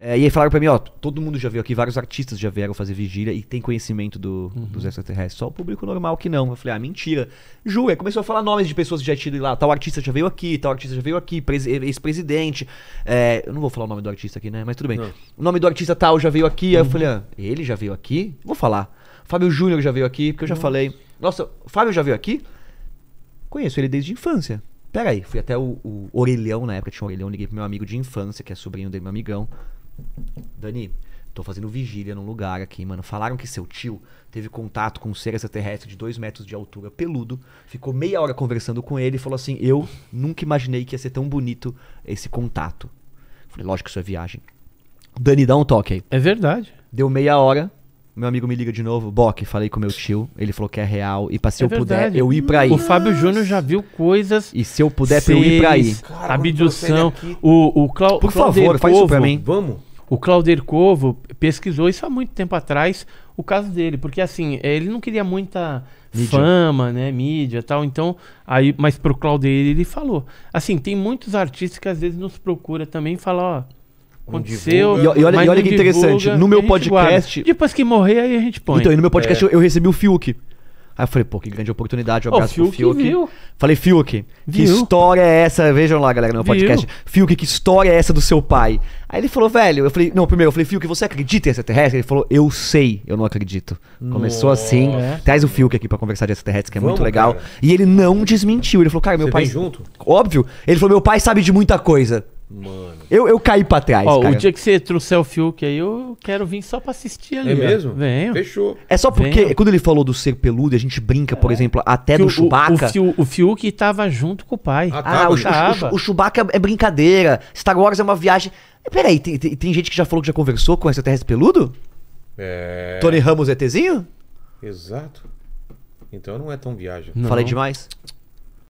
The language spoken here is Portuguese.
É, e aí falaram pra mim, ó, todo mundo já veio aqui, vários artistas já vieram fazer vigília e tem conhecimento do, uhum. dos extraterrestres. Só o público normal que não. Eu falei, ah, mentira. Ju, aí começou a falar nomes de pessoas que já tinham ido lá. Tal artista já veio aqui, tal artista já veio aqui, ex-presidente. É, eu não vou falar o nome do artista aqui, né? Mas tudo bem. Não. O nome do artista tal já veio aqui. Uhum. Aí eu uhum. falei, ah, ele já veio aqui? Vou falar. Fábio Júnior já veio aqui, porque eu já Nossa. falei. Nossa, Fábio já veio aqui? Conheço ele desde a infância. Pera aí, fui até o, o Orelhão, na época tinha um Orelhão, liguei pro meu amigo de infância, que é sobrinho dele, meu amigão. Dani, tô fazendo vigília num lugar aqui, mano. Falaram que seu tio teve contato com um ser extraterrestre de dois metros de altura, peludo. Ficou meia hora conversando com ele e falou assim: Eu nunca imaginei que ia ser tão bonito esse contato. Falei, lógico que isso é viagem. Dani, dá um toque aí. É verdade. Deu meia hora, meu amigo me liga de novo, Bock, falei com meu tio, ele falou que é real, e pra se é eu verdade. puder, eu ir pra aí. O Fábio Júnior já viu coisas. E se eu puder, seis, pra eu ir pra aí. Cara, abdução. O, o Clau... Por favor, faz isso pra mim. Vamos. O Claudio Covo pesquisou isso há muito tempo atrás, o caso dele, porque assim, eh, ele não queria muita mídia. fama, né, mídia, tal. Então, aí, mas pro Claudio ele falou. Assim, tem muitos artistas que às vezes nos procura também e fala, ó, aconteceu. E, e, olha, e olha que interessante. No meu podcast. Guarda. Depois que morrer, aí a gente põe. Então, no meu podcast é. eu, eu, recebi o Fiuk. Aí eu falei, pô, que grande oportunidade, um abraço oh, pro Fiuk. Viu. Falei, Fiuk, que história é essa? Vejam lá, galera, no podcast. Viu. Fiuk, que história é essa do seu pai? Aí ele falou, velho, eu falei, não, primeiro, eu falei, Fiuk, você acredita em extraterrestre? Ele falou, eu sei, eu não acredito. Começou Nossa. assim, traz o Fiuk aqui para conversar de extraterrestre, que é Vamos, muito legal. Cara. E ele não desmentiu, ele falou, cara, meu você pai. junto? Óbvio. Ele falou, meu pai sabe de muita coisa. Mano. Eu, eu caí pra trás. Ó, cara. o dia que você trouxer o Fiuk aí, eu quero vir só pra assistir ali. É mesmo? vem Venho. Fechou. É só porque Venho. quando ele falou do ser peludo, a gente brinca, por é. exemplo, até do Chewbacca. O, Fiuk, o Fiuk tava junto com o pai. Ah, ah o, o, o, o Chewbacca é brincadeira. Star Wars é uma viagem. Eh, peraí, tem, tem, tem gente que já falou que já conversou com extraterrestre peludo? É. Tony Ramos é Tzinho? Exato. Então não é tão viagem. Não. Falei demais?